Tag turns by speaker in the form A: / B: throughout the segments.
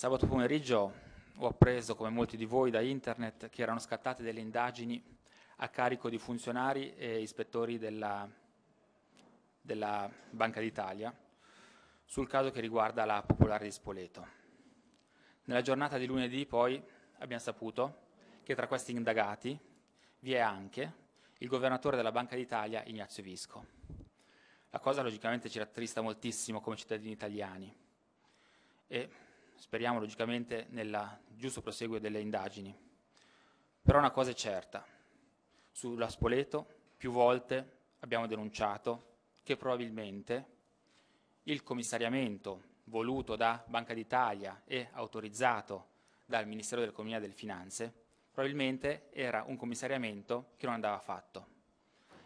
A: Sabato pomeriggio ho appreso, come molti di voi, da internet che erano scattate delle indagini a carico di funzionari e ispettori della, della Banca d'Italia sul caso che riguarda la Popolare di Spoleto. Nella giornata di lunedì poi abbiamo saputo che tra questi indagati vi è anche il governatore della Banca d'Italia Ignazio Visco. La cosa logicamente ci rattrista moltissimo come cittadini italiani e speriamo logicamente nel giusto proseguo delle indagini. Però una cosa è certa, sulla Spoleto più volte abbiamo denunciato che probabilmente il commissariamento voluto da Banca d'Italia e autorizzato dal Ministero dell'Economia e delle Finanze probabilmente era un commissariamento che non andava fatto.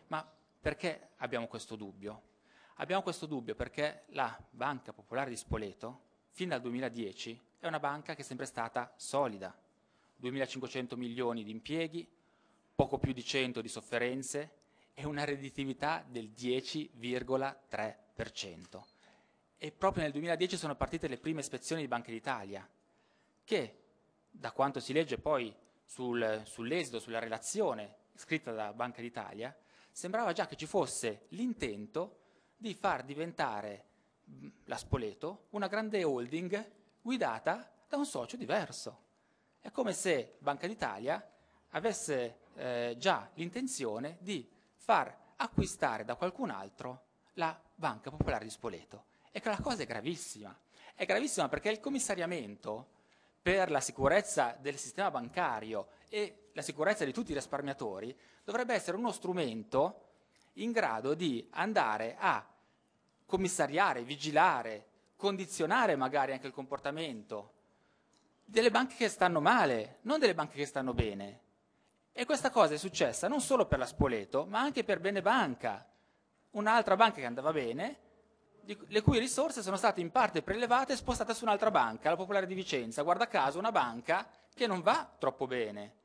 A: Ma perché abbiamo questo dubbio? Abbiamo questo dubbio perché la Banca Popolare di Spoleto fin dal 2010 è una banca che è sempre stata solida. 2.500 milioni di impieghi, poco più di 100 di sofferenze e una redditività del 10,3%. E proprio nel 2010 sono partite le prime ispezioni di Banca d'Italia, che, da quanto si legge poi sul, sull'esito, sulla relazione scritta da Banca d'Italia, sembrava già che ci fosse l'intento di far diventare la Spoleto, una grande holding guidata da un socio diverso. È come se Banca d'Italia avesse eh, già l'intenzione di far acquistare da qualcun altro la Banca Popolare di Spoleto. E che la cosa è gravissima. È gravissima perché il commissariamento per la sicurezza del sistema bancario e la sicurezza di tutti i risparmiatori dovrebbe essere uno strumento in grado di andare a commissariare, vigilare, condizionare magari anche il comportamento delle banche che stanno male, non delle banche che stanno bene. E questa cosa è successa non solo per la Spoleto, ma anche per Bene Banca, un'altra banca che andava bene, le cui risorse sono state in parte prelevate e spostate su un'altra banca, la Popolare di Vicenza, guarda caso una banca che non va troppo bene.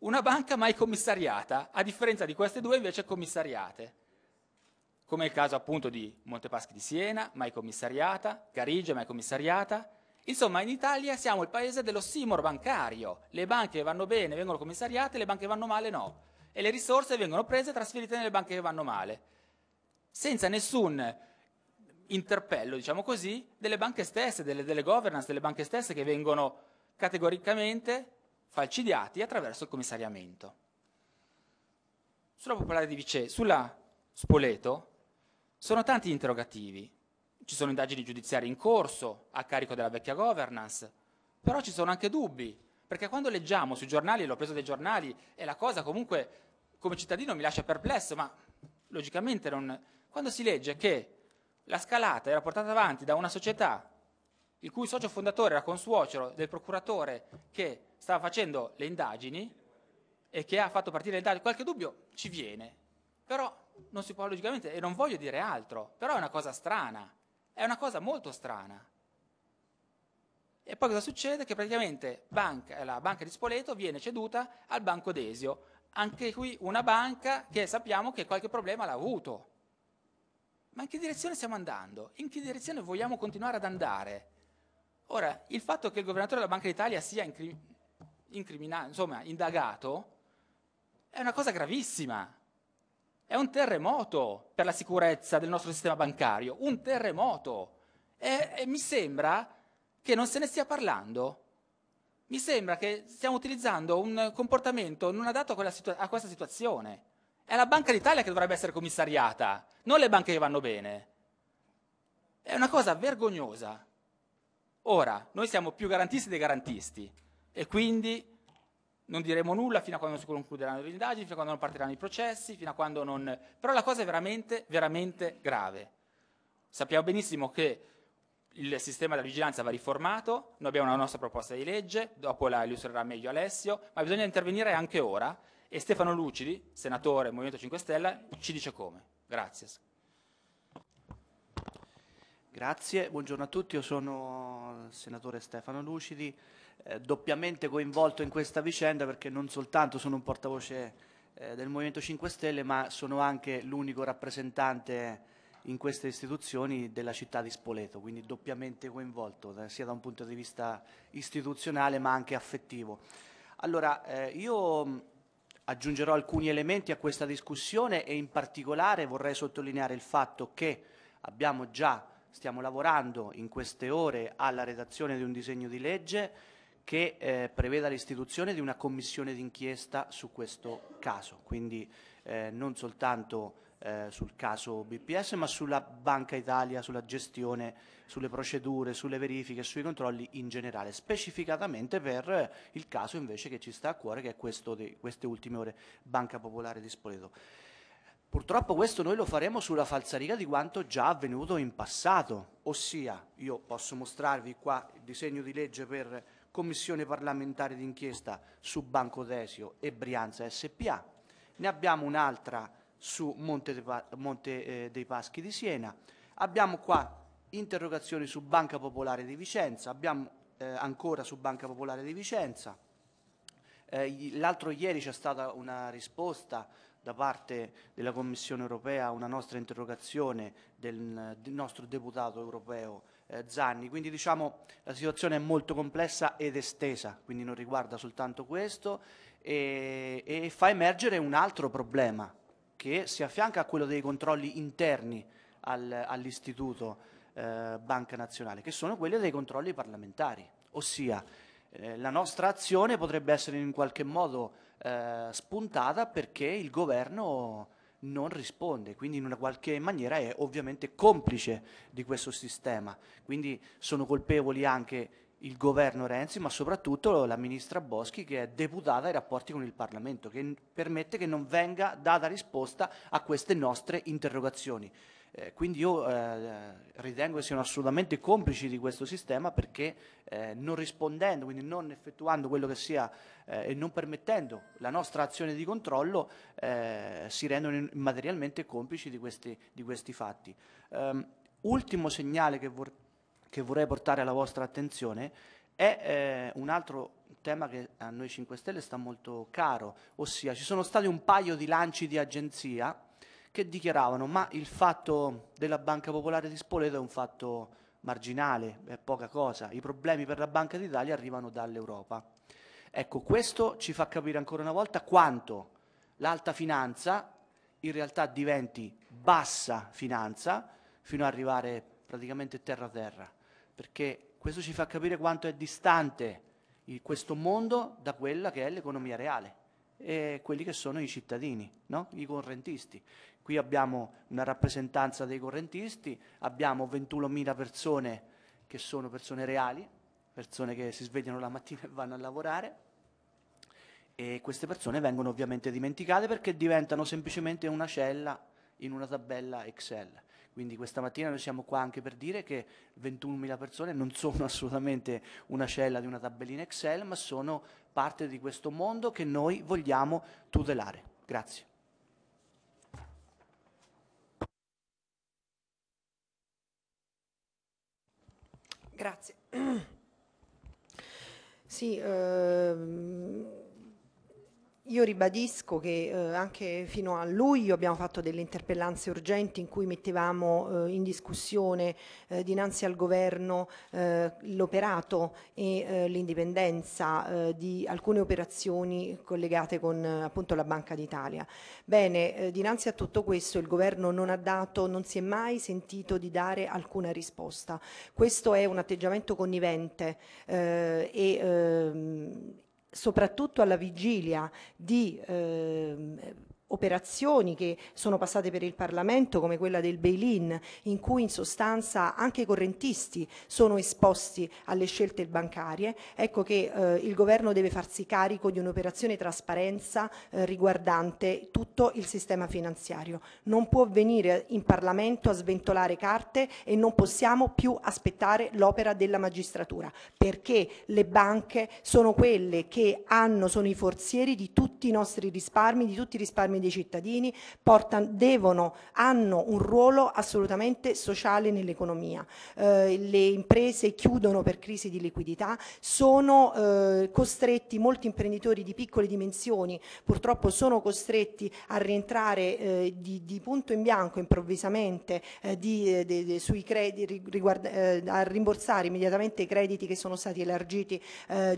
A: Una banca mai commissariata, a differenza di queste due invece commissariate come il caso appunto di Montepaschi di Siena, mai commissariata, Carigia mai commissariata. Insomma, in Italia siamo il paese dello simor bancario. Le banche vanno bene, vengono commissariate, le banche vanno male, no. E le risorse vengono prese e trasferite nelle banche che vanno male. Senza nessun interpello, diciamo così, delle banche stesse, delle, delle governance delle banche stesse che vengono categoricamente falcidiati attraverso il commissariamento. Sulla popolare di Vicenza, sulla Spoleto, sono tanti gli interrogativi. Ci sono indagini giudiziarie in corso a carico della vecchia governance, però ci sono anche dubbi, perché quando leggiamo sui giornali, l'ho preso dai giornali, e la cosa comunque come cittadino mi lascia perplesso, ma logicamente non... quando si legge che la scalata era portata avanti da una società il cui socio fondatore era consuocero del procuratore che stava facendo le indagini e che ha fatto partire le indagini, qualche dubbio ci viene, però non si può logicamente, e non voglio dire altro, però è una cosa strana, è una cosa molto strana. E poi cosa succede? Che praticamente banca, la banca di Spoleto viene ceduta al Banco Desio, anche qui una banca che sappiamo che qualche problema l'ha avuto. Ma in che direzione stiamo andando? In che direzione vogliamo continuare ad andare? Ora, il fatto che il governatore della Banca d'Italia sia incrim- insomma, indagato è una cosa gravissima. È un terremoto per la sicurezza del nostro sistema bancario, un terremoto. E, e mi sembra che non se ne stia parlando. Mi sembra che stiamo utilizzando un comportamento non adatto a, situa- a questa situazione. È la Banca d'Italia che dovrebbe essere commissariata, non le banche che vanno bene. È una cosa vergognosa. Ora, noi siamo più garantisti dei garantisti e quindi non diremo nulla fino a quando non si concluderanno le indagini, fino a quando non partiranno i processi, fino a quando non... Però la cosa è veramente, veramente grave. Sappiamo benissimo che il sistema della vigilanza va riformato, noi abbiamo una nostra proposta di legge, dopo la illustrerà meglio Alessio, ma bisogna intervenire anche ora e Stefano Lucidi, senatore Movimento 5 Stelle, ci dice come. Grazie.
B: Grazie, buongiorno a tutti, io sono il senatore Stefano Lucidi, eh, doppiamente coinvolto in questa vicenda perché non soltanto sono un portavoce eh, del Movimento 5 Stelle ma sono anche l'unico rappresentante in queste istituzioni della città di Spoleto, quindi doppiamente coinvolto eh, sia da un punto di vista istituzionale ma anche affettivo. Allora, eh, io mm, aggiungerò alcuni elementi a questa discussione e in particolare vorrei sottolineare il fatto che abbiamo già stiamo lavorando in queste ore alla redazione di un disegno di legge che eh, preveda l'istituzione di una commissione d'inchiesta su questo caso, quindi eh, non soltanto eh, sul caso BPS ma sulla Banca Italia, sulla gestione, sulle procedure, sulle verifiche, sui controlli in generale, specificatamente per eh, il caso invece che ci sta a cuore che è questo di queste ultime ore Banca Popolare di Spoleto. Purtroppo questo noi lo faremo sulla falsariga di quanto già avvenuto in passato, ossia io posso mostrarvi qua il disegno di legge per Commissione parlamentare d'inchiesta su Banco Desio e Brianza SPA, ne abbiamo un'altra su Monte, dei, pa Monte, eh, dei Paschi di Siena, abbiamo qua interrogazioni su Banca Popolare di Vicenza, abbiamo eh, ancora su Banca Popolare di Vicenza, eh, l'altro ieri c'è stata una risposta da parte della Commissione europea una nostra interrogazione del, del nostro deputato europeo eh, Zanni, quindi diciamo la situazione è molto complessa ed estesa, quindi non riguarda soltanto questo e, e fa emergere un altro problema che si affianca a quello dei controlli interni al, all'istituto eh, Banca Nazionale, che sono quelli dei controlli parlamentari, ossia eh, la nostra azione potrebbe essere in qualche modo eh, spuntata perché il governo non risponde, quindi in una qualche maniera è ovviamente complice di questo sistema. Quindi sono colpevoli anche il governo Renzi, ma soprattutto la ministra Boschi che è deputata ai rapporti con il Parlamento, che permette che non venga data risposta a queste nostre interrogazioni. Eh, quindi io eh, ritengo che siano assolutamente complici di questo sistema perché eh, non rispondendo, quindi non effettuando quello che sia eh, e non permettendo la nostra azione di controllo eh, si rendono materialmente complici di questi, di questi fatti. Ehm, ultimo segnale che, vor che, vorrei portare alla vostra attenzione è eh, un altro tema che a noi 5 Stelle sta molto caro, ossia ci sono stati un paio di lanci di agenzia che dichiaravano ma il fatto della Banca Popolare di Spoleto è un fatto marginale, è poca cosa, i problemi per la Banca d'Italia arrivano dall'Europa. Ecco, questo ci fa capire ancora una volta quanto l'alta finanza in realtà diventi bassa finanza fino ad arrivare praticamente terra terra, perché questo ci fa capire quanto è distante questo mondo da quella che è l'economia reale e quelli che sono i cittadini, no? i correntisti. Qui abbiamo una rappresentanza dei correntisti, abbiamo 21.000 persone che sono persone reali, persone che si svegliano la mattina e vanno a lavorare e queste persone vengono ovviamente dimenticate perché diventano semplicemente una cella in una tabella Excel. Quindi questa mattina noi siamo qua anche per dire che 21.000 persone non sono assolutamente una cella di una tabellina Excel, ma sono parte di questo mondo che noi vogliamo tutelare. Grazie.
C: Grazie. Sì, ehm, io ribadisco che eh, anche fino a luglio abbiamo fatto delle interpellanze urgenti in cui mettevamo eh, in discussione eh, dinanzi al governo eh, l'operato e eh, l'indipendenza eh, di alcune operazioni collegate con appunto la Banca d'Italia. Bene, dinanzi a tutto questo il governo non ha dato, non si è mai sentito di dare alcuna risposta. Questo è un atteggiamento connivente e ehm, soprattutto alla vigilia di eh, operazioni che sono passate per il Parlamento come quella del bail-in in cui in sostanza anche i correntisti sono esposti alle scelte bancarie, ecco che eh, il governo deve farsi carico di un'operazione trasparenza eh, riguardante tutto il sistema finanziario. Non può venire in Parlamento a sventolare carte e non possiamo più aspettare l'opera della magistratura perché le banche sono quelle che hanno, sono i forzieri di tutti i nostri risparmi, di tutti i risparmi dei cittadini portano, devono, hanno un ruolo assolutamente sociale nell'economia. Eh, le imprese chiudono per crisi di liquidità, sono eh, costretti, molti imprenditori di piccole dimensioni purtroppo sono costretti a rientrare eh, di, di, punto in bianco improvvisamente eh, di, eh, de, de, crediti, riguarda, eh, a rimborsare immediatamente i crediti che sono stati elargiti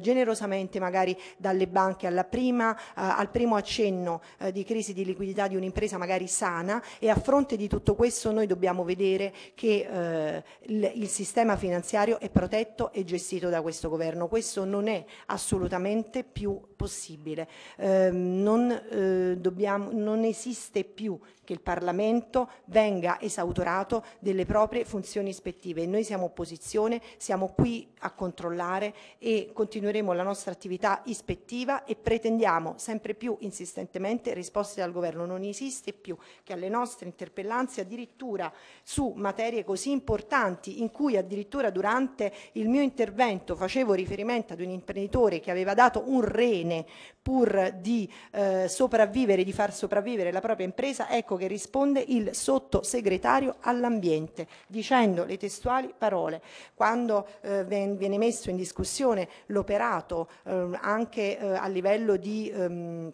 C: generosamente magari dalle banche alla prima, al primo accenno di crisi crisi di liquidità di un'impresa magari sana e a fronte di tutto questo noi dobbiamo vedere che eh, il, sistema finanziario è protetto e gestito da questo governo. Questo non è assolutamente più possibile. Eh, non, eh, dobbiamo, non esiste più che il Parlamento venga esautorato delle proprie funzioni ispettive. Noi siamo opposizione, siamo qui a controllare e continueremo la nostra attività ispettiva e pretendiamo sempre più insistentemente risposte dal Governo. Non esiste più che alle nostre interpellanze addirittura su materie così importanti in cui addirittura durante il mio intervento facevo riferimento ad un imprenditore che aveva dato un rene pur di eh, sopravvivere, di far sopravvivere la propria impresa, ecco che risponde il sottosegretario all'ambiente, dicendo le testuali parole. Quando eh, viene messo in discussione l'operato eh, anche eh, a livello di... Ehm,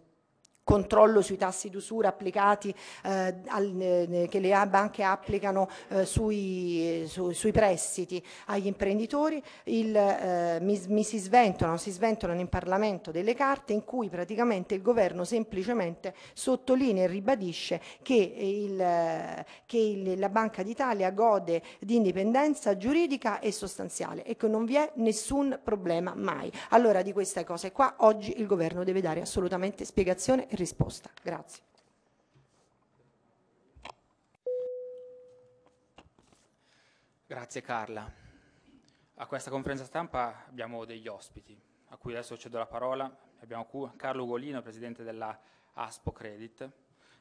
C: controllo sui tassi d'usura applicati eh, al, eh, che le banche applicano eh, sui, su, sui, prestiti agli imprenditori, il, eh, mi, mi, si sventolano, si sventolano in Parlamento delle carte in cui praticamente il governo semplicemente sottolinea e ribadisce che, il, eh, che il, la Banca d'Italia gode di indipendenza giuridica e sostanziale e che non vi è nessun problema mai. Allora di queste cose qua oggi il governo deve dare assolutamente spiegazione e risposta. Grazie.
A: Grazie Carla. A questa conferenza stampa abbiamo degli ospiti, a cui adesso cedo la parola. Abbiamo Carlo Ugolino, presidente della Aspo Credit,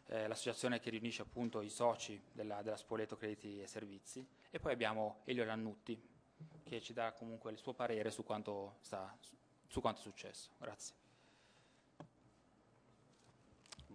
A: eh, l'associazione che riunisce appunto i soci della, della Spoleto Crediti e Servizi. E poi abbiamo Elio Lannutti, che ci dà comunque il suo parere su
D: quanto, sta, su
A: quanto è successo. Grazie.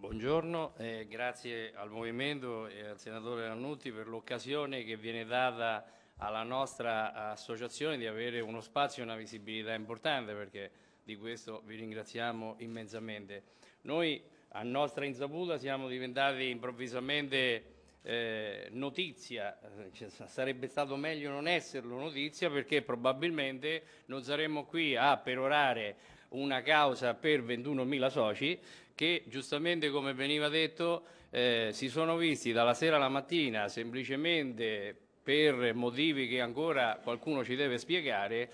D: Buongiorno, eh, grazie al Movimento e al Senatore Annuti per l'occasione che viene data alla nostra associazione di avere uno spazio e una visibilità importante perché di questo vi ringraziamo immensamente. Noi a nostra insaputa siamo diventati improvvisamente eh, notizia, cioè, sarebbe stato meglio non esserlo notizia perché probabilmente non saremmo qui a perorare una causa per 21.000 soci che giustamente come veniva detto eh, si sono visti dalla sera alla mattina semplicemente per motivi che ancora qualcuno ci deve spiegare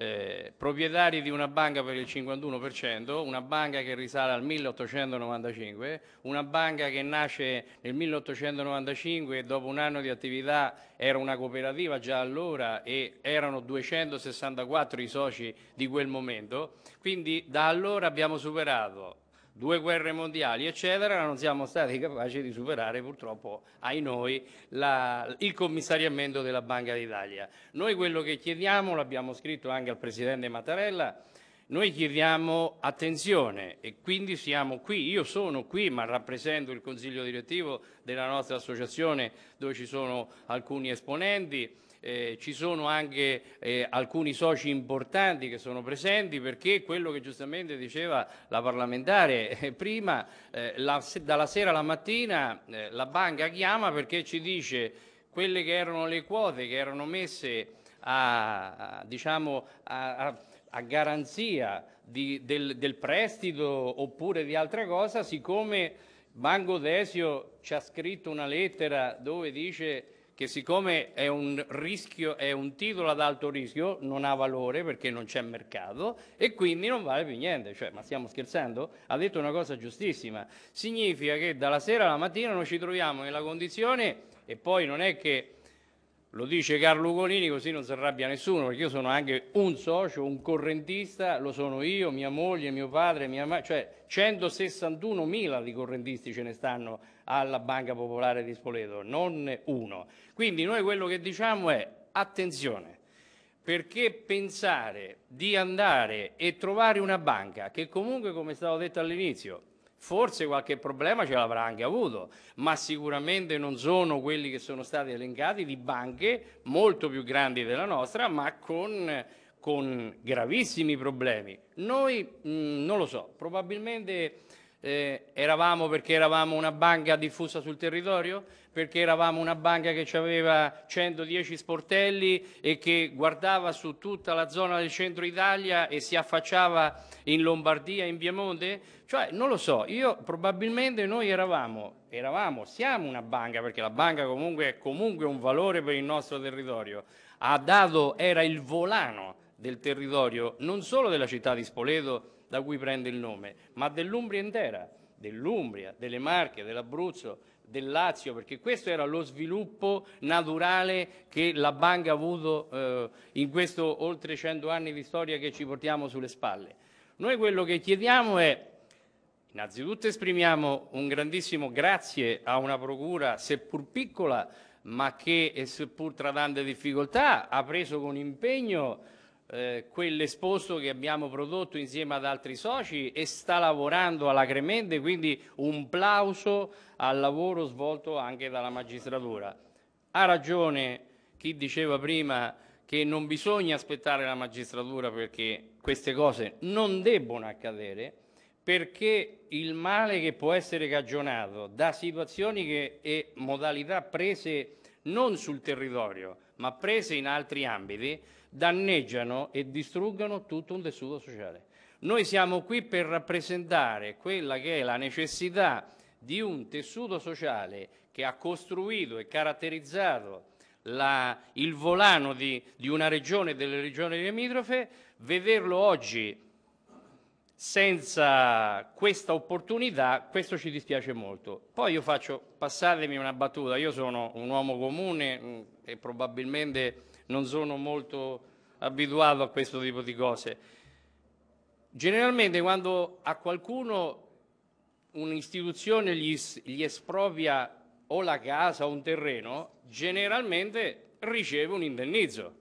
D: eh, proprietari di una banca per il 51%, una banca che risale al 1895, una banca che nasce nel 1895 e dopo un anno di attività era una cooperativa già allora e erano 264 i soci di quel momento, quindi da allora abbiamo superato due guerre mondiali, eccetera, non siamo stati capaci di superare purtroppo, ai noi, la, il commissariamento della Banca d'Italia. Noi quello che chiediamo, l'abbiamo scritto anche al Presidente Mattarella, noi chiediamo attenzione e quindi siamo qui, io sono qui ma rappresento il consiglio direttivo della nostra associazione dove ci sono alcuni esponenti, eh, ci sono anche eh, alcuni soci importanti che sono presenti perché quello che giustamente diceva la parlamentare eh, prima, eh, la, dalla sera alla mattina eh, la banca chiama perché ci dice quelle che erano le quote che erano messe a, a, diciamo, a, a garanzia di, del, del, prestito oppure di altra cosa, siccome Banco Desio ci ha scritto una lettera dove dice che siccome è un, rischio, è un titolo ad alto rischio, non ha valore perché non c'è mercato e quindi non vale più niente. Cioè, ma stiamo scherzando? Ha detto una cosa giustissima. Significa che dalla sera alla mattina noi ci troviamo nella condizione, e poi non è che lo dice Carlo Ugolini così non si arrabbia nessuno, perché io sono anche un socio, un correntista, lo sono io, mia moglie, mio padre, mia madre, cioè 161.000 di correntisti ce ne stanno alla Banca Popolare di Spoleto, non uno. Quindi noi quello che diciamo è attenzione, perché pensare di andare e trovare una banca che comunque, come è stato detto all'inizio, forse qualche problema ce l'avrà anche avuto, ma sicuramente non sono quelli che sono stati elencati di banche molto più grandi della nostra, ma con, con gravissimi problemi. Noi mh, mm, non lo so, probabilmente eh, eravamo perché eravamo una banca diffusa sul territorio, perché eravamo una banca che aveva 110 sportelli e che guardava su tutta la zona del centro Italia e si affacciava in Lombardia, in Piemonte? Cioè, non lo so, io probabilmente noi eravamo, eravamo, siamo una banca, perché la banca comunque è comunque un valore per il nostro territorio, ha dato, era il volano del territorio, non solo della città di Spoleto, da cui prende il nome, ma dell'Umbria intera, dell'Umbria, delle Marche, dell'Abruzzo, del Lazio, perché questo era lo sviluppo naturale che la banca ha avuto eh, in questo oltre 100 anni di storia che ci portiamo sulle spalle. Noi quello che chiediamo è, innanzitutto esprimiamo un grandissimo grazie a una procura, seppur piccola, ma che seppur tra tante difficoltà ha preso con impegno eh, quell'esposto che abbiamo prodotto insieme ad altri soci e sta lavorando alacremente, quindi un plauso al lavoro svolto anche dalla magistratura. Ha ragione chi diceva prima che non bisogna aspettare la magistratura perché queste cose non debbono accadere, perché il male che può essere cagionato da situazioni che, e modalità prese non sul territorio, ma prese in altri ambiti, danneggiano e distruggono tutto un tessuto sociale. Noi siamo qui per rappresentare quella che è la necessità di un tessuto sociale che ha costruito e caratterizzato la, il volano di, di una regione e delle regioni limitrofe, vederlo oggi senza questa opportunità, questo ci dispiace molto. Poi io faccio, passatemi una battuta, io sono un uomo comune mh, mm, e probabilmente non sono molto abituato a questo tipo di cose. Generalmente quando a qualcuno un'istituzione gli, gli espropria o la casa o un terreno, generalmente riceve un indennizzo.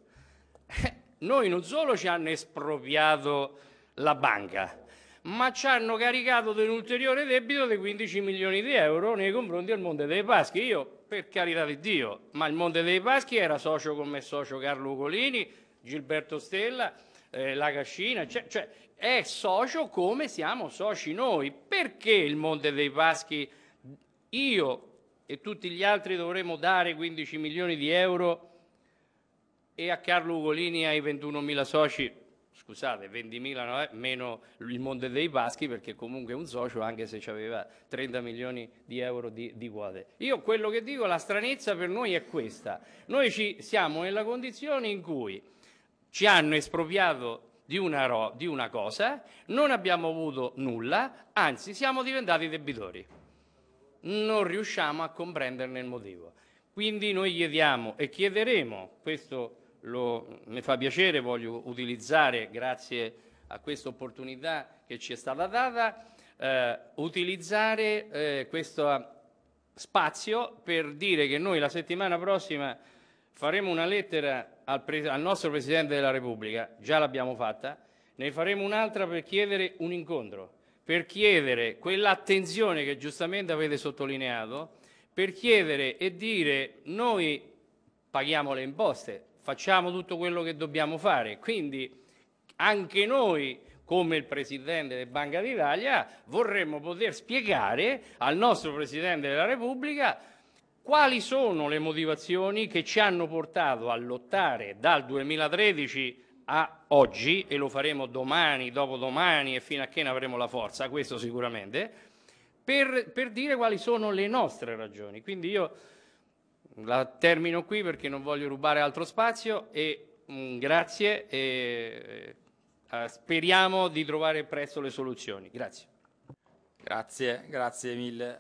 D: Noi non solo ci hanno espropriato la banca, ma ci hanno caricato di un ulteriore debito di 15 milioni di euro nei confronti del Monte dei Paschi. Io per carità di Dio, ma il Monte dei Paschi era socio come socio Carlo Ugolini, Gilberto Stella, eh, la Cascina, cioè, cioè, è socio come siamo soci noi. Perché il Monte dei Paschi io e tutti gli altri dovremmo dare 15 milioni di euro e a Carlo Ugolini e ai 21 mila soci scusate, 20.000 eh, meno il Monte dei Paschi perché comunque un socio anche se aveva 30 milioni di euro di, di quote. Io quello che dico, la stranezza per noi è questa. Noi ci siamo nella condizione in cui ci hanno espropriato di una, ro- di una cosa, non abbiamo avuto nulla, anzi siamo diventati debitori. Non riusciamo a comprenderne il motivo. Quindi noi chiediamo e chiederemo questo lo, mi fa piacere, voglio utilizzare, grazie a questa opportunità che ci è stata data, eh, utilizzare eh, questo spazio per dire che noi la settimana prossima faremo una lettera al, al nostro Presidente della Repubblica, già l'abbiamo fatta, ne faremo un'altra per chiedere un incontro, per chiedere quell'attenzione che giustamente avete sottolineato, per chiedere e dire noi paghiamo le imposte, facciamo tutto quello che dobbiamo fare. Quindi anche noi, come il Presidente della Banca d'Italia, vorremmo poter spiegare al nostro Presidente della Repubblica quali sono le motivazioni che ci hanno portato a lottare dal 2013 a oggi, e lo faremo domani, dopodomani e fino a che ne avremo la forza, questo sicuramente, per, per dire quali sono le nostre ragioni. Quindi io la termino qui perché non voglio rubare altro spazio e mh, mm, grazie e eh, eh, speriamo di trovare presto le soluzioni. Grazie.
A: Grazie, grazie mille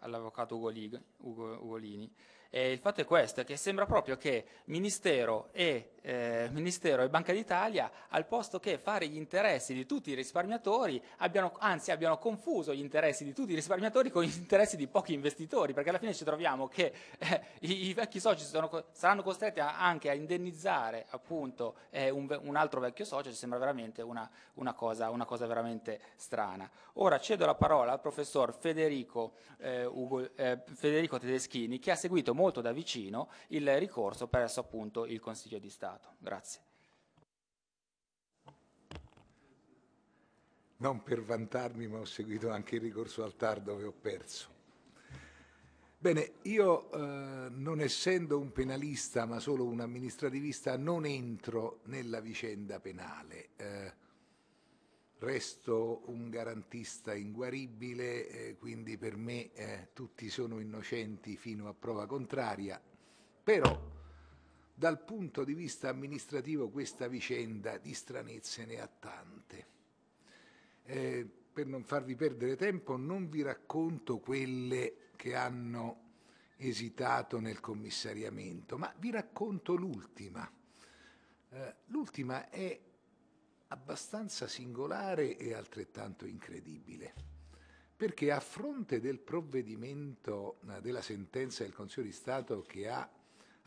A: all'avvocato Ugolini. Ugo, Ugolini. E il fatto è questo, che sembra proprio che Ministero e eh, Ministero e Banca d'Italia al posto che fare gli interessi di tutti i risparmiatori, abbiano, anzi abbiano confuso gli interessi di tutti i risparmiatori con gli interessi di pochi investitori, perché alla fine ci troviamo che eh, i, i, vecchi soci sono, saranno costretti a, anche a indennizzare appunto eh, un, un, altro vecchio socio, ci sembra veramente una, una, cosa, una, cosa, veramente strana. Ora cedo la parola al professor Federico, eh, Ugo, eh, Federico Tedeschini che ha seguito molto da vicino il ricorso presso appunto il Consiglio di Stato dato. Grazie.
E: Non per vantarmi, ma ho seguito anche il ricorso al TAR dove ho perso. Bene, io eh, non essendo un penalista ma solo un amministrativista non entro nella vicenda penale, eh, resto un garantista inguaribile, eh, quindi per me eh, tutti sono innocenti fino a prova contraria, però dal punto di vista amministrativo questa vicenda di stranezze ne ha tante. Eh, per non farvi perdere tempo non vi racconto quelle che hanno esitato nel commissariamento, ma vi racconto l'ultima. Eh, l'ultima è abbastanza singolare e altrettanto incredibile, perché a fronte del provvedimento, eh, della sentenza del Consiglio di Stato che ha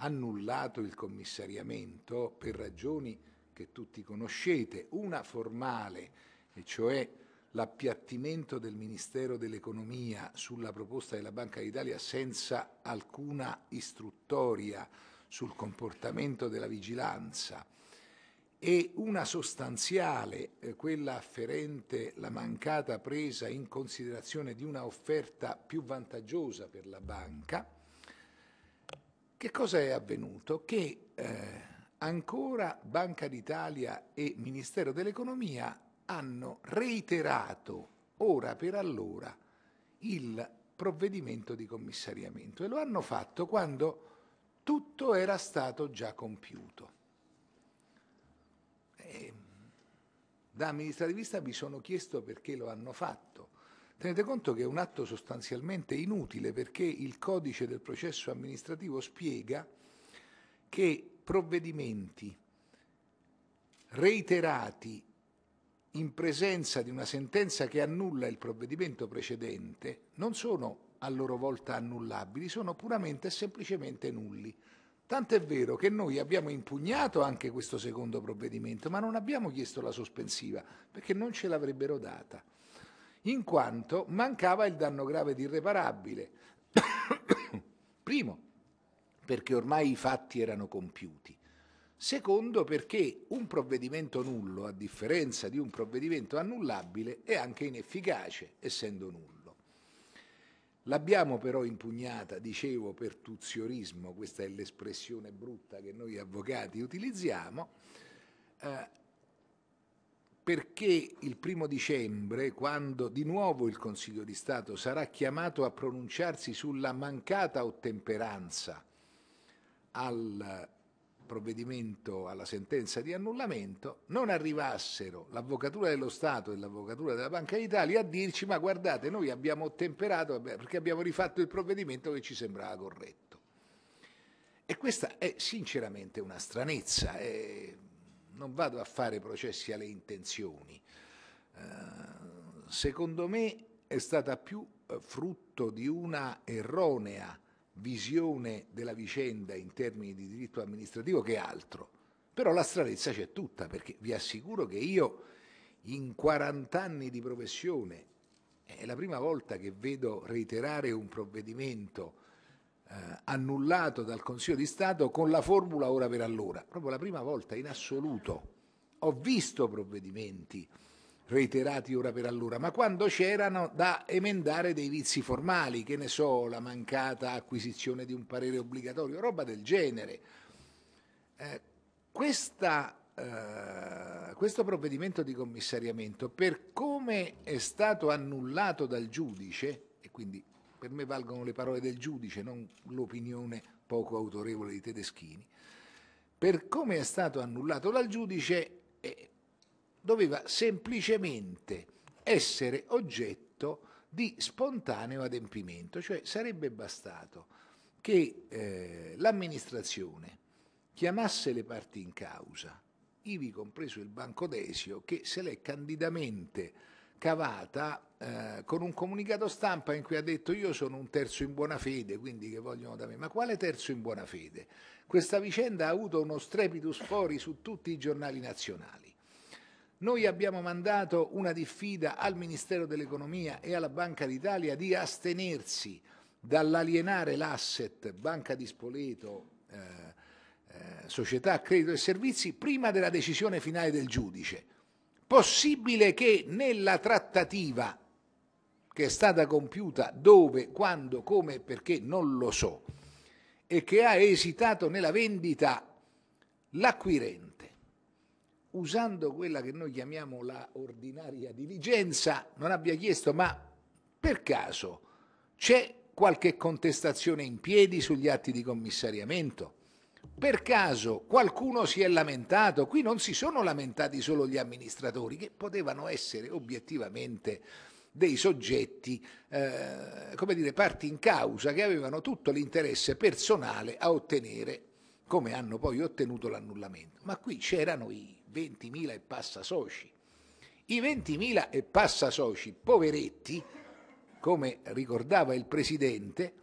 E: annullato il commissariamento per ragioni che tutti conoscete, una formale, e cioè l'appiattimento del Ministero dell'Economia sulla proposta della Banca d'Italia senza alcuna istruttoria sul comportamento della vigilanza e una sostanziale, eh, quella afferente la mancata presa in considerazione di una offerta più vantaggiosa per la banca, che cosa è avvenuto? Che eh, ancora Banca d'Italia e Ministero dell'Economia hanno reiterato ora per allora il provvedimento di commissariamento e lo hanno fatto quando tutto era stato già compiuto. E, eh, da amministrativista mi sono chiesto perché lo hanno fatto Tenete conto che è un atto sostanzialmente inutile perché il codice del processo amministrativo spiega che provvedimenti reiterati in presenza di una sentenza che annulla il provvedimento precedente non sono a loro volta annullabili, sono puramente e semplicemente nulli. Tant'è vero che noi abbiamo impugnato anche questo secondo provvedimento, ma non abbiamo chiesto la sospensiva perché non ce l'avrebbero data in quanto mancava il danno grave ed irreparabile. Primo, perché ormai i fatti erano compiuti. Secondo, perché un provvedimento nullo, a differenza di un provvedimento annullabile, è anche inefficace, essendo nullo. L'abbiamo però impugnata, dicevo, per tuziorismo, questa è l'espressione brutta che noi avvocati utilizziamo, eh, perché il primo dicembre, quando di nuovo il Consiglio di Stato sarà chiamato a pronunciarsi sulla mancata ottemperanza al provvedimento, alla sentenza di annullamento, non arrivassero l'Avvocatura dello Stato e l'Avvocatura della Banca d'Italia a dirci ma guardate noi abbiamo ottemperato perché abbiamo rifatto il provvedimento che ci sembrava corretto. E questa è sinceramente una stranezza. È non vado a fare processi alle intenzioni. Eh, secondo me è stata più eh, frutto di una erronea visione della vicenda in termini di diritto amministrativo che altro. Però la stranezza c'è tutta, perché vi assicuro che io in 40 anni di professione è la prima volta che vedo reiterare un provvedimento eh, annullato dal Consiglio di Stato con la formula ora per allora, proprio la prima volta in assoluto. Ho visto provvedimenti reiterati ora per allora, ma quando c'erano da emendare dei vizi formali, che ne so, la mancata acquisizione di un parere obbligatorio, roba del genere. Eh, questa, eh, questo provvedimento di commissariamento, per come è stato annullato dal giudice, e quindi per me valgono le parole del giudice, non l'opinione poco autorevole di Tedeschini, per come è stato annullato dal giudice eh, doveva semplicemente essere oggetto di spontaneo adempimento, cioè sarebbe bastato che eh, l'amministrazione chiamasse le parti in causa, ivi compreso il Banco Desio, che se l'è candidamente cavata eh, con un comunicato stampa in cui ha detto io sono un terzo in buona fede, quindi che vogliono da me. Ma quale terzo in buona fede? Questa vicenda ha avuto uno strepitus fuori su tutti i giornali nazionali. Noi abbiamo mandato una diffida al Ministero dell'Economia e alla Banca d'Italia di astenersi dall'alienare l'asset Banca di Spoleto, eh, eh, Società Credito e Servizi, prima della decisione finale del giudice possibile che nella trattativa che è stata compiuta dove, quando, come, perché non lo so, e che ha esitato nella vendita l'acquirente, usando quella che noi chiamiamo la ordinaria diligenza, non abbia chiesto ma per caso c'è qualche contestazione in piedi sugli atti di commissariamento? per caso qualcuno si è lamentato, qui non si sono lamentati solo gli amministratori, che potevano essere obiettivamente dei soggetti, eh, come dire, parti in causa, che avevano tutto l'interesse personale a ottenere, come hanno poi ottenuto l'annullamento. Ma qui c'erano i 20.000 e passa soci. I 20.000 e passa soci, poveretti, come ricordava il Presidente,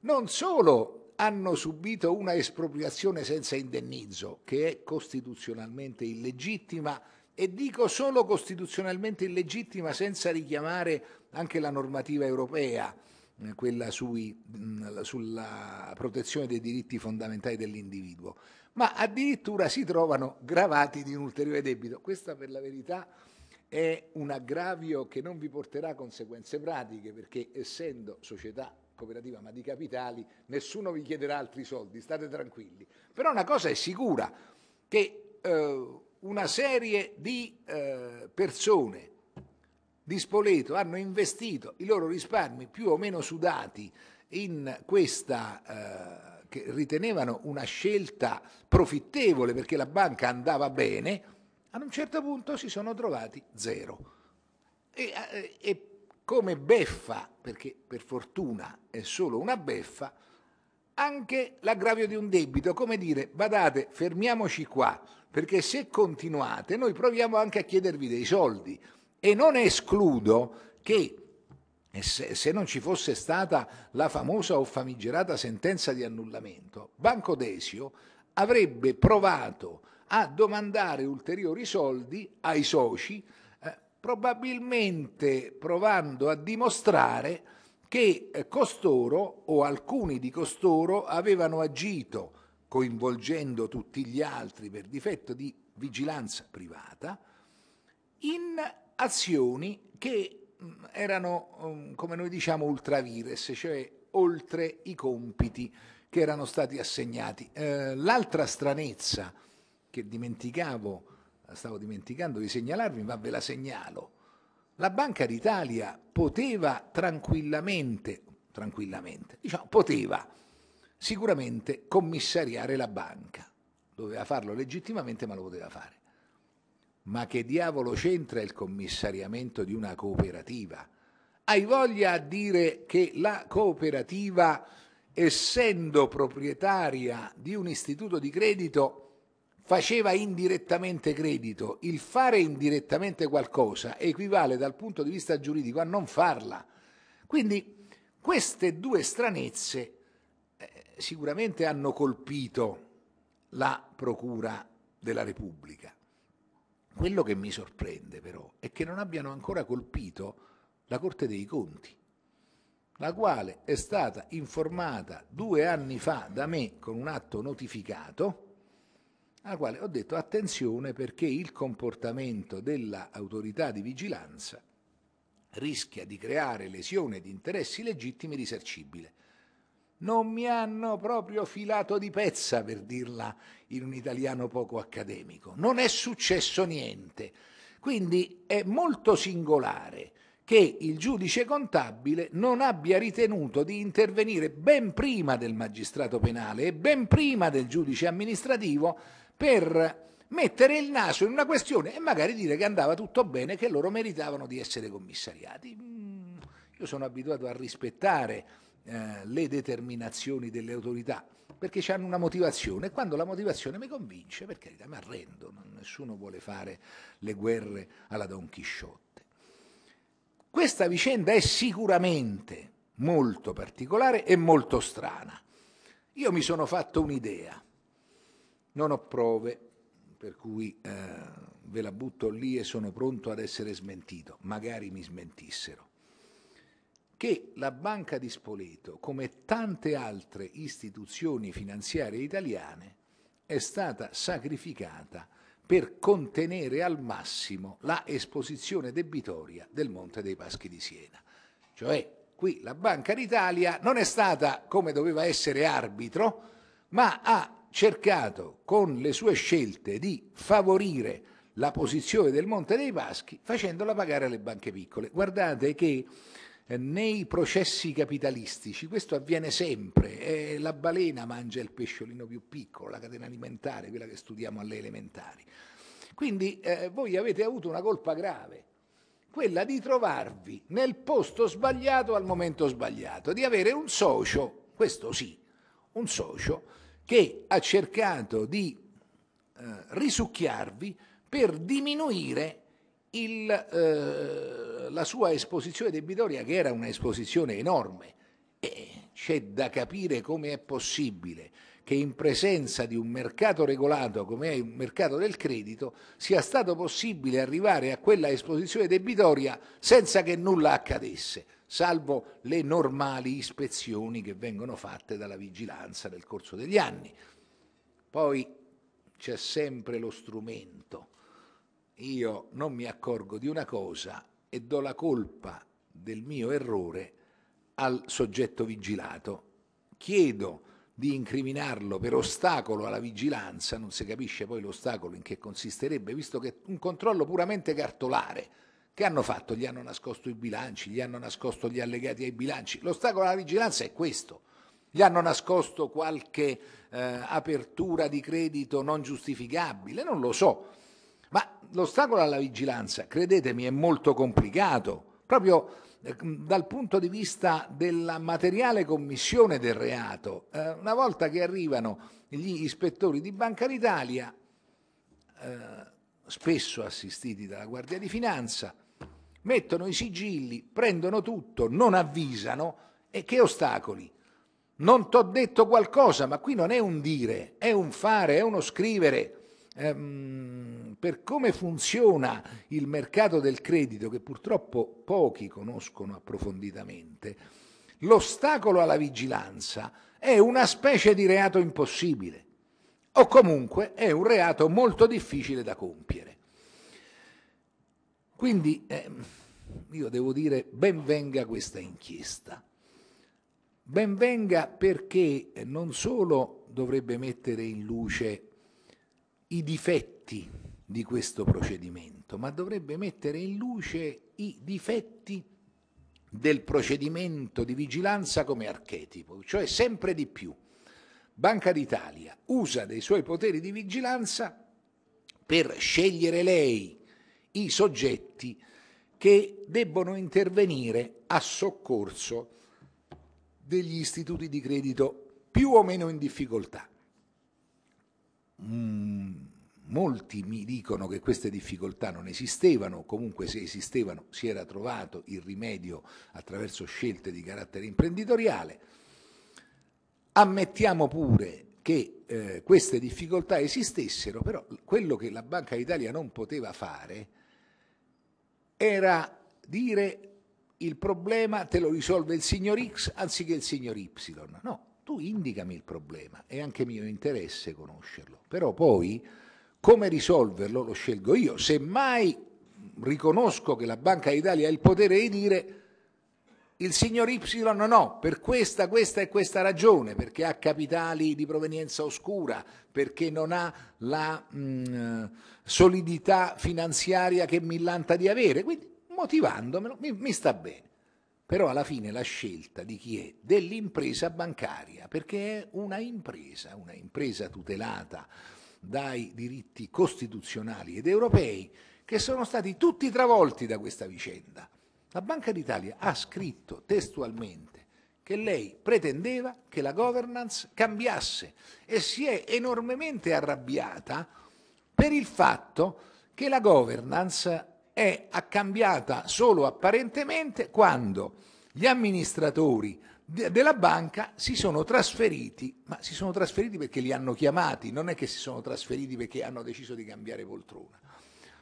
E: non solo hanno subito una espropriazione senza indennizzo, che è costituzionalmente illegittima e dico solo costituzionalmente illegittima senza richiamare anche la normativa europea, eh, quella sui, mm, sulla protezione dei diritti fondamentali dell'individuo, ma addirittura si trovano gravati di un ulteriore debito. Questa per la verità è un aggravio che non vi porterà conseguenze pratiche perché essendo società cooperativa, ma di capitali, nessuno vi chiederà altri soldi, state tranquilli. Però una cosa è sicura, che eh, una serie di eh, persone di Spoleto hanno investito i loro risparmi più o meno sudati in questa eh, che ritenevano una scelta profittevole perché la banca andava bene, ad un certo punto si sono trovati zero. E, eh, e come beffa, perché per fortuna è solo una beffa, anche l'aggravio di un debito, come dire, badate, fermiamoci qua, perché se continuate noi proviamo anche a chiedervi dei soldi e non escludo che se non ci fosse stata la famosa o famigerata sentenza di annullamento, Banco Desio avrebbe provato a domandare ulteriori soldi ai soci probabilmente provando a dimostrare che eh, costoro o alcuni di costoro avevano agito coinvolgendo tutti gli altri per difetto di vigilanza privata in azioni che mm, erano, mm, come noi diciamo, ultravires, cioè oltre i compiti che erano stati assegnati. Eh, l'altra stranezza che dimenticavo stavo dimenticando di segnalarvi, ma ve la segnalo. La Banca d'Italia poteva tranquillamente, tranquillamente, diciamo, poteva sicuramente commissariare la banca. Doveva farlo legittimamente, ma lo poteva fare. Ma che diavolo c'entra il commissariamento di una cooperativa? Hai voglia a dire che la cooperativa, essendo proprietaria di un istituto di credito, faceva indirettamente credito. Il fare indirettamente qualcosa equivale dal punto di vista giuridico a non farla. Quindi queste due stranezze eh, sicuramente hanno colpito la Procura della Repubblica. Quello che mi sorprende però è che non abbiano ancora colpito la Corte dei Conti, la quale è stata informata due anni fa da me con un atto notificato alla quale ho detto attenzione perché il comportamento dell'autorità di vigilanza rischia di creare lesione di interessi legittimi risarcibile. Non mi hanno proprio filato di pezza, per dirla in un italiano poco accademico. Non è successo niente. Quindi è molto singolare che il giudice contabile non abbia ritenuto di intervenire ben prima del magistrato penale e ben prima del giudice amministrativo per mettere il naso in una questione e magari dire che andava tutto bene, che loro meritavano di essere commissariati.
B: Mm,
E: io sono abituato a rispettare eh, le determinazioni delle autorità perché hanno una motivazione e quando la motivazione mi convince, per carità, mi arrendo, nessuno vuole fare le guerre alla Don Chisciotte. Questa vicenda è sicuramente molto particolare e molto strana. Io mi sono fatto un'idea non ho prove, per cui eh, ve la butto lì e sono pronto ad essere smentito, magari mi smentissero, che la Banca di Spoleto, come tante altre istituzioni finanziarie italiane, è stata sacrificata per contenere al massimo la esposizione debitoria del Monte dei Paschi di Siena. Cioè, qui la Banca d'Italia non è stata, come doveva essere, arbitro, ma ha cercato con le sue scelte di favorire la posizione del Monte dei Paschi facendola pagare alle banche piccole. Guardate che eh, nei processi capitalistici questo avviene sempre, eh, la balena mangia il pesciolino più piccolo, la catena alimentare, quella che studiamo alle elementari. Quindi eh, voi avete avuto una colpa grave, quella di trovarvi nel posto sbagliato al momento sbagliato, di avere un socio, questo sì, un socio che ha cercato di eh, risucchiarvi per diminuire il, eh, la sua esposizione debitoria, che era un'esposizione enorme. E c'è da capire come è possibile che in presenza di un mercato regolato come è il mercato del credito sia stato possibile arrivare a quella esposizione debitoria senza che nulla accadesse salvo le normali ispezioni che vengono fatte dalla vigilanza nel corso degli anni. Poi c'è sempre lo strumento. Io non mi accorgo di una cosa e do la colpa del mio errore al soggetto vigilato. Chiedo di incriminarlo per ostacolo alla vigilanza, non si capisce poi l'ostacolo in che consisterebbe, visto che è un controllo puramente cartolare che hanno fatto? Gli hanno nascosto i bilanci, gli hanno nascosto gli allegati ai bilanci. L'ostacolo alla vigilanza è questo. Gli hanno nascosto qualche eh, apertura di credito non giustificabile, non lo so. Ma l'ostacolo alla vigilanza, credetemi, è molto complicato, proprio eh, dal punto di vista della materiale commissione del reato. Eh, una volta che arrivano gli ispettori di Banca d'Italia, eh, spesso assistiti dalla Guardia di Finanza, mettono i sigilli, prendono tutto, non avvisano e che ostacoli? Non ti ho detto qualcosa, ma qui non è un dire, è un fare, è uno scrivere. Ehm, per come funziona il mercato del credito, che purtroppo pochi conoscono approfonditamente, l'ostacolo alla vigilanza è una specie di reato impossibile o comunque è un reato molto difficile da compiere. Quindi eh, io devo dire ben venga questa inchiesta. Ben venga perché non solo dovrebbe mettere in luce i difetti di questo procedimento, ma dovrebbe mettere in luce i difetti del procedimento di vigilanza come archetipo, cioè sempre di più. Banca d'Italia usa dei suoi poteri di vigilanza per scegliere lei i soggetti che debbono intervenire a soccorso degli istituti di credito più o meno in difficoltà. Mm, molti mi dicono che queste difficoltà non esistevano, comunque se esistevano si era trovato il rimedio attraverso scelte di carattere imprenditoriale. Ammettiamo pure che eh, queste difficoltà esistessero, però quello che la Banca d'Italia non poteva fare era dire il problema te lo risolve il signor X anziché il signor Y. No, tu indicami il problema, è anche mio interesse conoscerlo, però poi come risolverlo lo scelgo io. Semmai riconosco che la Banca d'Italia ha il potere di dire il signor Y no, per questa, questa e questa ragione, perché ha capitali di provenienza oscura, perché non ha la... Mh, solidità finanziaria che mi lanta di avere, quindi motivandomelo mi, mi sta bene. Però alla fine la scelta di chi è? Dell'impresa bancaria, perché è una impresa, una impresa tutelata dai diritti costituzionali ed europei che sono stati tutti travolti da questa vicenda. La Banca d'Italia ha scritto testualmente che lei pretendeva che la governance cambiasse e si è enormemente arrabbiata per il fatto che la governance è cambiata solo apparentemente quando gli amministratori della banca si sono trasferiti, ma si sono trasferiti perché li hanno chiamati, non è che si sono trasferiti perché hanno deciso di cambiare poltrona,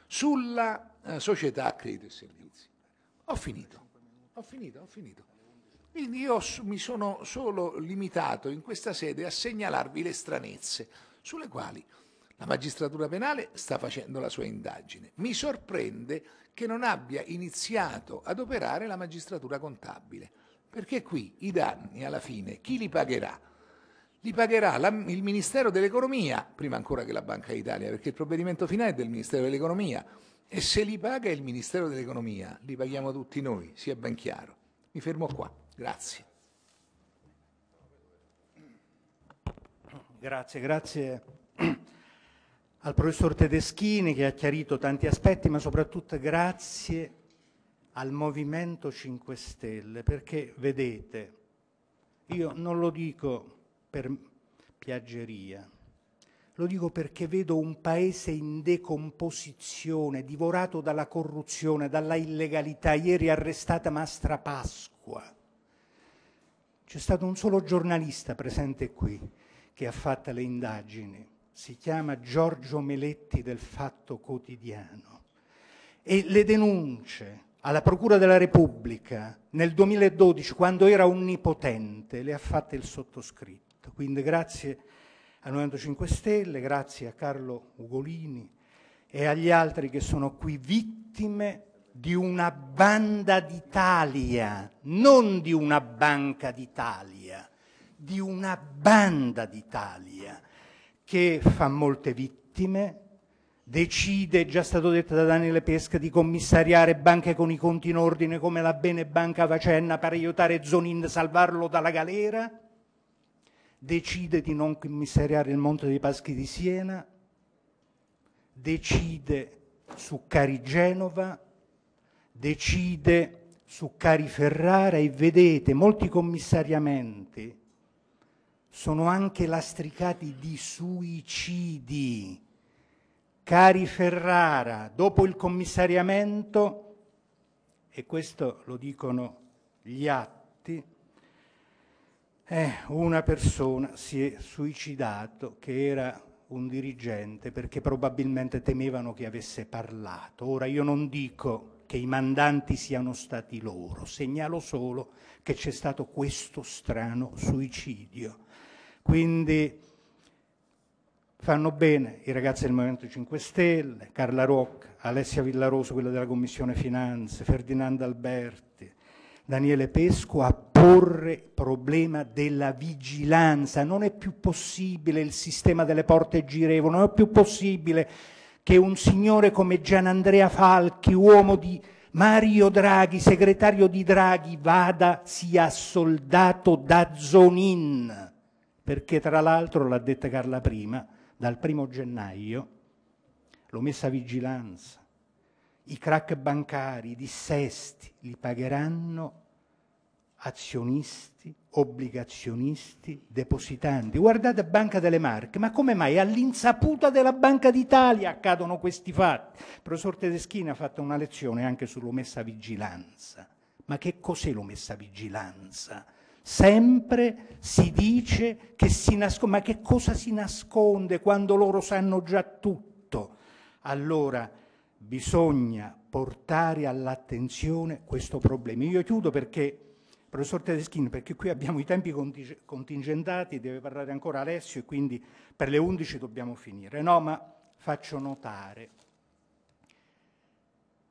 E: sulla eh, società credito e servizi. Ho finito, ho finito, ho finito. Quindi io mi sono solo limitato in questa sede a segnalarvi le stranezze sulle quali la magistratura penale sta facendo la sua indagine. Mi sorprende che non abbia iniziato ad operare la magistratura contabile, perché qui i danni alla fine chi li pagherà? Li pagherà la, il Ministero dell'Economia, prima ancora che la Banca d'Italia, perché il provvedimento finale è del Ministero dell'Economia. E se li paga il Ministero dell'Economia, li paghiamo tutti noi, sia ben chiaro. Mi fermo
F: qua. Grazie. Grazie, grazie al professor Tedeschini che ha chiarito tanti aspetti, ma soprattutto grazie al Movimento 5 Stelle, perché vedete, io non lo dico per piaggeria, lo dico perché vedo un paese in decomposizione, divorato dalla corruzione, dalla illegalità. Ieri arrestata Mastra Pasqua. C'è stato un solo giornalista presente qui che ha fatto le indagini si chiama Giorgio Meletti del Fatto Quotidiano, e le denunce alla Procura della Repubblica nel 2012, quando era onnipotente, le ha fatte il sottoscritto. Quindi grazie a 95 Stelle, grazie a Carlo Ugolini e agli altri che sono qui vittime di una banda d'Italia, non di una banca d'Italia, di una banda d'Italia che fa molte vittime, decide, già stato detto da Daniele Pesca, di commissariare banche con i conti in ordine come la Bene Banca Vacenna per aiutare Zonin a salvarlo dalla galera, decide di non commissariare il Monte dei Paschi di Siena, decide su Cari Genova, decide su Cari Ferrara e vedete molti commissariamenti sono anche lastricati di suicidi. Cari Ferrara, dopo il commissariamento, e questo lo dicono gli atti, eh, una persona si è suicidato che era un dirigente perché probabilmente temevano che avesse parlato. Ora io non dico che i mandanti siano stati loro, segnalo solo che c'è stato questo strano suicidio quindi fanno bene i ragazzi del Movimento 5 Stelle, Carla Rocca, Alessia Villaroso, quella della Commissione Finanze, Ferdinando Alberti, Daniele Pesco a porre il problema della vigilanza. Non è più possibile il sistema delle porte girevoli, non è più possibile che un signore come Gianandrea Falchi, uomo di Mario Draghi, segretario di Draghi, vada, sia soldato da Zonin perché tra l'altro l'ha detta Carla prima, dal primo gennaio l'ho messa a vigilanza, i crack bancari, i dissesti li pagheranno azionisti, obbligazionisti, depositanti. Guardate Banca delle Marche, ma come mai all'insaputa della Banca d'Italia accadono questi fatti? Il professor Tedeschini ha fatto una lezione anche sull'omessa vigilanza. Ma che cos'è l'omessa vigilanza? Sempre si dice che si nasconde, ma che cosa si nasconde quando loro sanno già tutto? Allora bisogna portare all'attenzione questo problema. Io chiudo perché, professor Tedeschini, perché qui abbiamo i tempi contingentati, deve parlare ancora Alessio e quindi per le 11 dobbiamo finire. No, ma faccio notare,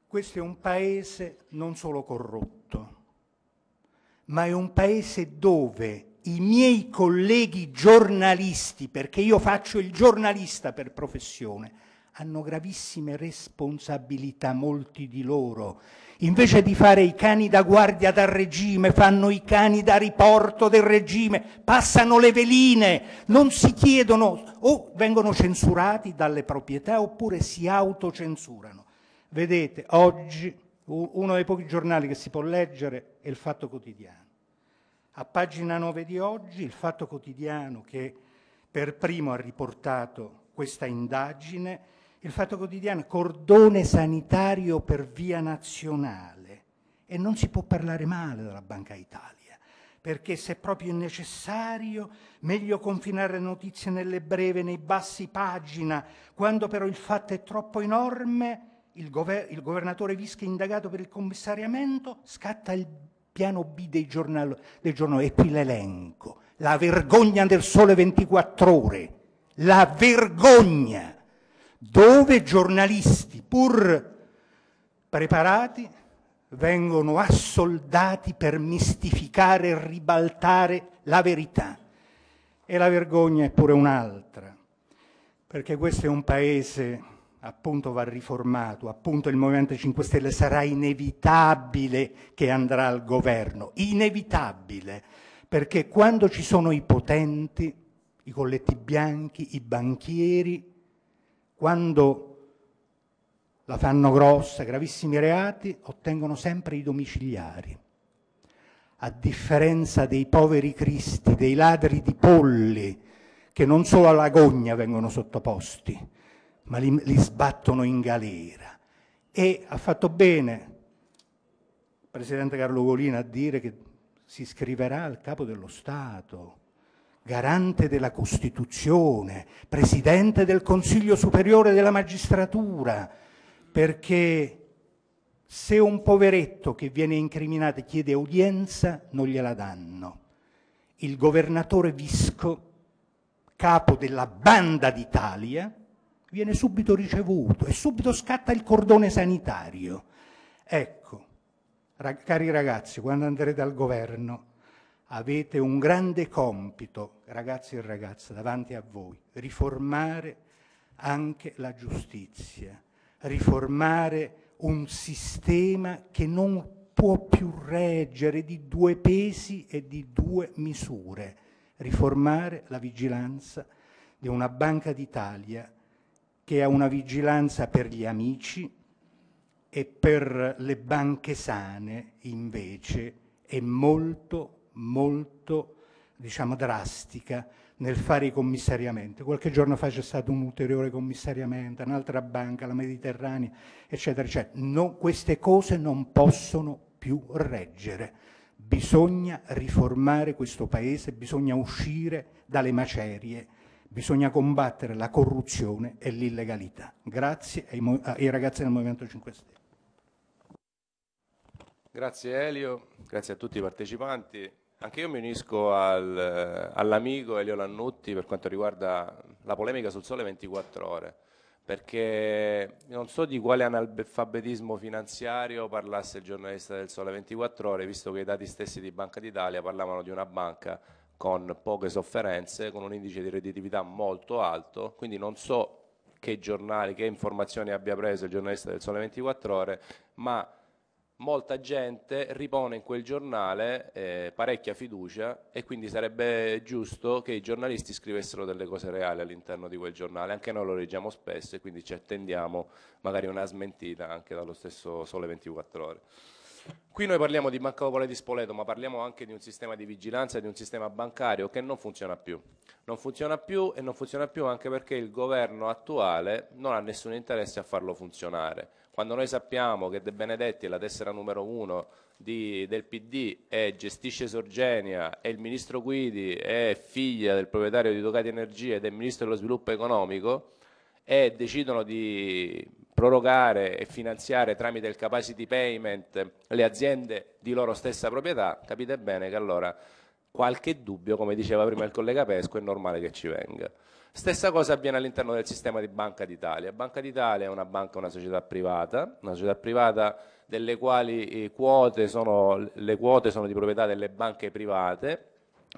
F: questo è un paese non solo corrotto, ma è un paese dove i miei colleghi giornalisti, perché io faccio il giornalista per professione, hanno gravissime responsabilità, molti di loro. Invece di fare i cani da guardia dal regime, fanno i cani da riporto del regime, passano le veline, non si chiedono o vengono censurati dalle proprietà oppure si autocensurano. Vedete, oggi uno dei pochi giornali che si può leggere è il Fatto Quotidiano. A pagina 9 di oggi il Fatto Quotidiano che per primo ha riportato questa indagine, il Fatto Quotidiano cordone sanitario per via nazionale e non si può parlare male della Banca Italia, perché se proprio è necessario, meglio confinare le notizie nelle breve, nei bassi pagina, quando però il fatto è troppo enorme, il, gover- il governatore Visca indagato per il commissariamento, scatta il piano B dei, giornali, dei giornali e qui l'elenco, la vergogna del sole 24 ore, la vergogna, dove giornalisti pur preparati vengono assoldati per mistificare e ribaltare la verità. E la vergogna è pure un'altra, perché questo è un paese appunto va riformato, appunto il Movimento 5 Stelle sarà inevitabile che andrà al governo, inevitabile, perché quando ci sono i potenti, i colletti bianchi, i banchieri, quando la fanno grossa, gravissimi reati, ottengono sempre i domiciliari. A differenza dei poveri cristi, dei ladri di polli, che non solo alla gogna vengono sottoposti, ma li, li sbattono in galera. E ha fatto bene il presidente Carlo Golina a dire che si scriverà al capo dello Stato, garante della Costituzione, presidente del Consiglio Superiore della Magistratura, perché se un poveretto che viene incriminato chiede udienza, non gliela danno. Il governatore Visco, capo della Banda d'Italia, viene subito ricevuto e subito scatta il cordone sanitario. Ecco, rag- cari ragazzi, quando andrete al governo avete un grande compito, ragazzi e ragazze, davanti a voi, riformare anche la giustizia, riformare un sistema che non può più reggere di due pesi e di due misure, riformare la vigilanza di una Banca d'Italia che ha una vigilanza per gli amici e per le banche sane invece è molto, molto, diciamo, drastica nel fare i commissariamenti. Qualche giorno fa c'è stato un ulteriore commissariamento, un'altra banca, la Mediterranea, eccetera, eccetera. No, queste cose non possono più reggere. Bisogna riformare questo paese, bisogna uscire dalle macerie Bisogna combattere la corruzione e l'illegalità. Grazie ai, ai ragazzi del Movimento 5 Stelle.
G: Grazie Elio, grazie a tutti i partecipanti. Anche io mi unisco al, all'amico Elio Lannutti per quanto riguarda la polemica sul sole 24 ore, perché non so di quale analfabetismo finanziario parlasse il giornalista del sole 24 ore, visto che i dati stessi di Banca d'Italia parlavano di una banca con poche sofferenze, con un indice di redditività molto alto, quindi non so che giornali, che informazioni abbia preso il giornalista del Sole 24 Ore, ma molta gente ripone in quel giornale eh, parecchia fiducia e quindi sarebbe giusto che i giornalisti scrivessero delle cose reali all'interno di quel giornale, anche noi lo leggiamo spesso e quindi ci attendiamo magari una smentita anche dallo stesso Sole 24 Ore. Qui noi parliamo di Banca Popolare di Spoleto, ma parliamo anche di un sistema di vigilanza, di un sistema bancario che non funziona più. Non funziona più e non funziona più anche perché il governo attuale non ha nessun interesse a farlo funzionare. Quando noi sappiamo che De Benedetti è la tessera numero uno di, del PD e gestisce Sorgenia e il ministro Guidi è figlia del proprietario di Ducati Energia ed è ministro dello sviluppo economico e decidono di prorogare e finanziare tramite il capacity payment le aziende di loro stessa proprietà, capite bene che allora qualche dubbio, come diceva prima il collega Pesco, è normale che ci venga. Stessa cosa avviene all'interno del sistema di Banca d'Italia. Banca d'Italia è una banca, una società privata, una società privata delle quali eh, quote sono, le quote sono di proprietà delle banche private,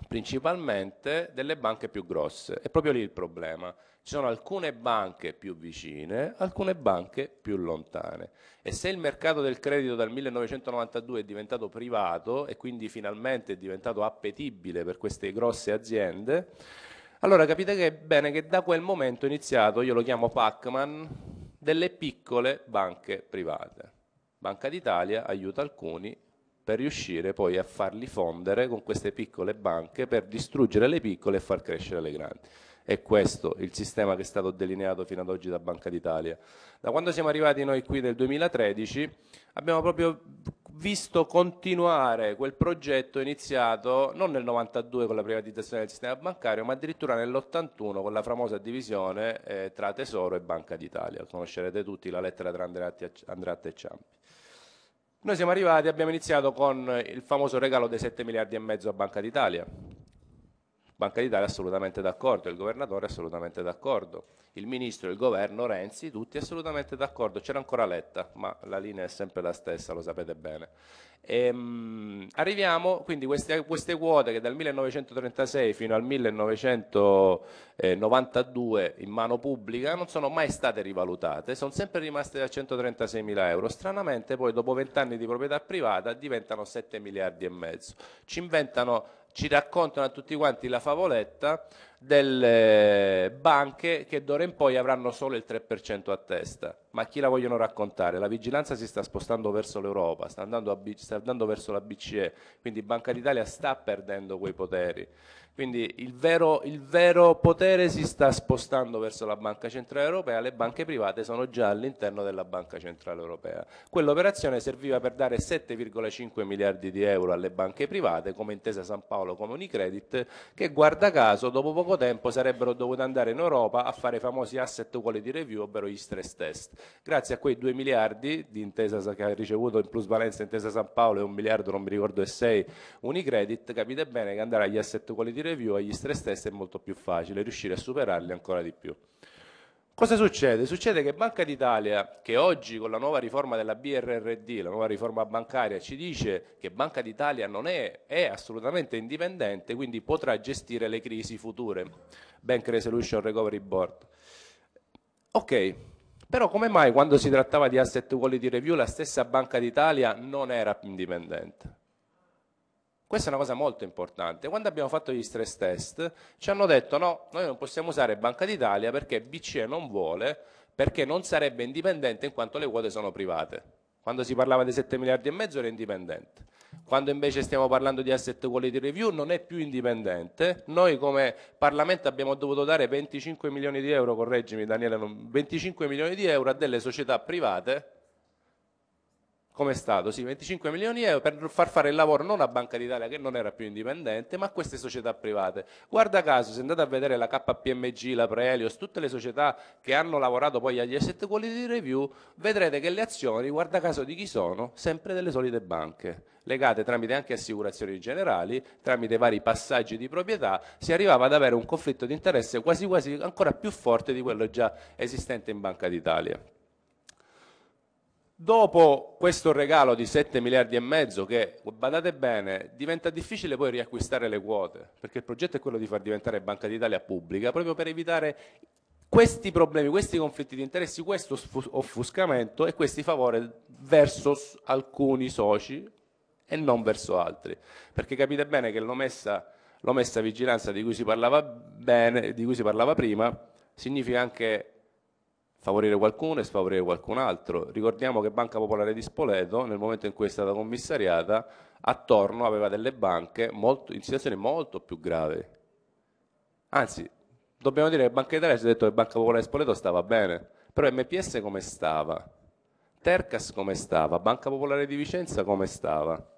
G: principalmente delle banche più grosse. È proprio lì il problema. Ci sono alcune banche più vicine, alcune banche più lontane. E se il mercato del credito dal 1992 è diventato privato e quindi finalmente è diventato appetibile per queste grosse aziende, allora capite che è bene che da quel momento è iniziato, io lo chiamo Pacman, delle piccole banche private. Banca d'Italia aiuta alcuni per riuscire poi a farli fondere con queste piccole banche per distruggere le piccole e far crescere le grandi. È questo il sistema che è stato delineato fino ad oggi da Banca d'Italia. Da quando siamo arrivati noi qui nel 2013 abbiamo proprio visto continuare quel progetto iniziato non nel 92 con la privatizzazione del sistema bancario, ma addirittura nell'81 con la famosa divisione eh, tra Tesoro e Banca d'Italia. Conoscerete tutti la lettera tra Andreatta e Ciampi. Noi siamo arrivati, abbiamo iniziato con il famoso regalo dei 7 miliardi e mezzo a Banca d'Italia, Banca d'Italia è assolutamente d'accordo, il governatore è assolutamente d'accordo, il ministro, il governo, Renzi, tutti assolutamente d'accordo. C'era ancora Letta, ma la linea è sempre la stessa, lo sapete bene. E, ehm, mh, arriviamo quindi queste, queste quote che dal 1936 fino al 1992 in mano pubblica non sono mai state rivalutate, sono sempre rimaste a 136 mila euro. Stranamente poi dopo vent'anni di proprietà privata diventano 7 miliardi e mezzo. Ci inventano ci raccontano a tutti quanti la favoletta delle banche che d'ora in poi avranno solo il 3% a testa. Ma chi la vogliono raccontare? La vigilanza si sta spostando verso l'Europa, sta andando, B, sta andando verso la BCE, quindi Banca d'Italia sta perdendo quei poteri. Quindi il vero, il vero potere si sta spostando verso la Banca Centrale Europea, le banche private sono già all'interno della Banca Centrale Europea. Quell'operazione serviva per dare 7,5 miliardi di euro alle banche private, come intesa San Paolo, Comunicredit, che guarda caso dopo poco poco tempo sarebbero dovute andare in Europa a fare i famosi asset quality review, ovvero gli stress test. Grazie a quei 2 miliardi di intesa che ha ricevuto in plusvalenza Intesa San Paolo e un miliardo, non mi ricordo e 6, Unicredit, capite bene che andare agli asset quality review e agli stress test è molto più facile, riuscire a superarli ancora di più. Cosa succede? Succede che Banca d'Italia, che oggi con la nuova riforma della BRRD, la nuova riforma bancaria, ci dice che Banca d'Italia non è, è assolutamente indipendente, quindi potrà gestire le crisi future. Bank Resolution Recovery Board. Ok, però come mai quando si trattava di asset quality review la stessa Banca d'Italia non era indipendente? Questa è una cosa molto importante. Quando abbiamo fatto gli stress test ci hanno detto no, noi non possiamo usare Banca d'Italia perché BCE non vuole, perché non sarebbe indipendente in quanto le quote sono private. Quando si parlava di 7 miliardi e mezzo era indipendente. Quando invece stiamo parlando di asset quality review non è più indipendente. Noi come Parlamento abbiamo dovuto dare 25 milioni di euro, correggimi Daniele, 25 milioni di euro a delle società private come Stato, sì, 25 milioni di euro per far fare il lavoro non a Banca d'Italia che non era più indipendente, ma a queste società private. Guarda caso, se andate a vedere la KPMG, la Prelios, tutte le società che hanno lavorato poi agli asset quality review, vedrete che le azioni, guarda caso di chi sono, sempre delle solite banche, legate tramite anche assicurazioni generali, tramite vari passaggi di proprietà, si arrivava ad avere un conflitto di interesse quasi quasi ancora più forte di quello già esistente in Banca d'Italia. Dopo questo regalo di 7 miliardi e mezzo che, badate bene, diventa difficile poi riacquistare le quote, perché il progetto è quello di far diventare Banca d'Italia pubblica, proprio per evitare questi problemi, questi conflitti di interessi, questo offuscamento e questi favori verso alcuni soci e non verso altri. Perché capite bene che l'omessa, vigilanza di cui, bene, di cui si parlava prima significa anche favorire qualcuno e sfavorire qualcun altro. Ricordiamo che Banca Popolare di Spoleto, nel momento in cui è stata commissariata, attorno aveva delle banche molto, in situazioni molto più gravi. Anzi, dobbiamo dire che Banca Italia ci ha detto che Banca Popolare di Spoleto stava bene, però MPS come stava? Tercas come stava? Banca Popolare di Vicenza come stava?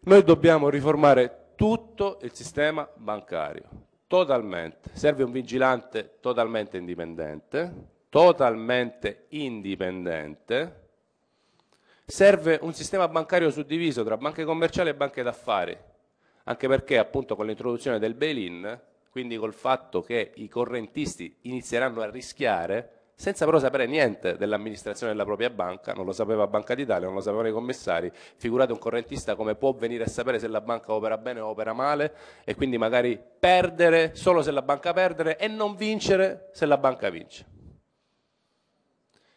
G: Noi dobbiamo riformare tutto il sistema bancario, Totalmente. Serve un vigilante totalmente indipendente, totalmente indipendente. Serve un sistema bancario suddiviso tra banche commerciali e banche d'affari, anche perché appunto con l'introduzione del bail-in, quindi col fatto che i correntisti inizieranno a rischiare, senza però sapere niente dell'amministrazione della propria banca, non lo sapeva Banca d'Italia, non lo sapevano i commissari, figurate un correntista come può venire a sapere se la banca opera bene o opera male e quindi magari perdere solo se la banca perde e non vincere se la banca vince.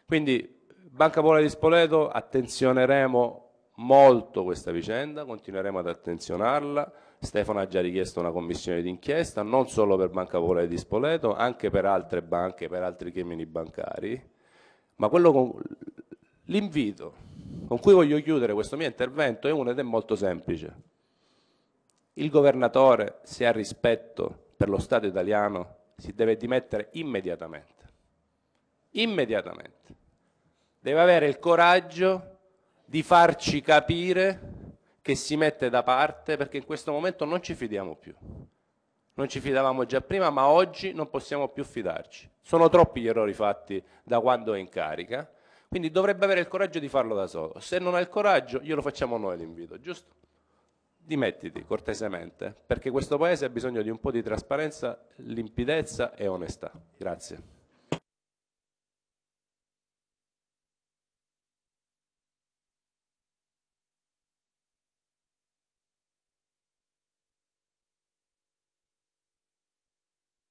G: Quindi Banca Popolare di Spoleto attenzioneremo molto questa vicenda, continueremo ad attenzionarla, Stefano ha già richiesto una commissione d'inchiesta non solo per Banca Popolare di Spoleto, anche per altre banche, per altri crimini bancari, ma l'invito con cui voglio chiudere questo mio intervento è uno ed è molto semplice. Il governatore, se ha rispetto per lo Stato italiano, si deve dimettere immediatamente. Immediatamente. Deve avere il coraggio di farci capire che si mette da parte perché in questo momento non ci fidiamo più. Non ci fidavamo già prima, ma oggi non possiamo più fidarci. Sono troppi gli errori fatti da quando è in carica, quindi dovrebbe avere il coraggio di farlo da solo. Se non ha il coraggio, glielo facciamo noi l'invito, giusto? Dimettiti cortesemente, perché questo Paese ha bisogno di un po' di trasparenza, limpidezza e onestà. Grazie.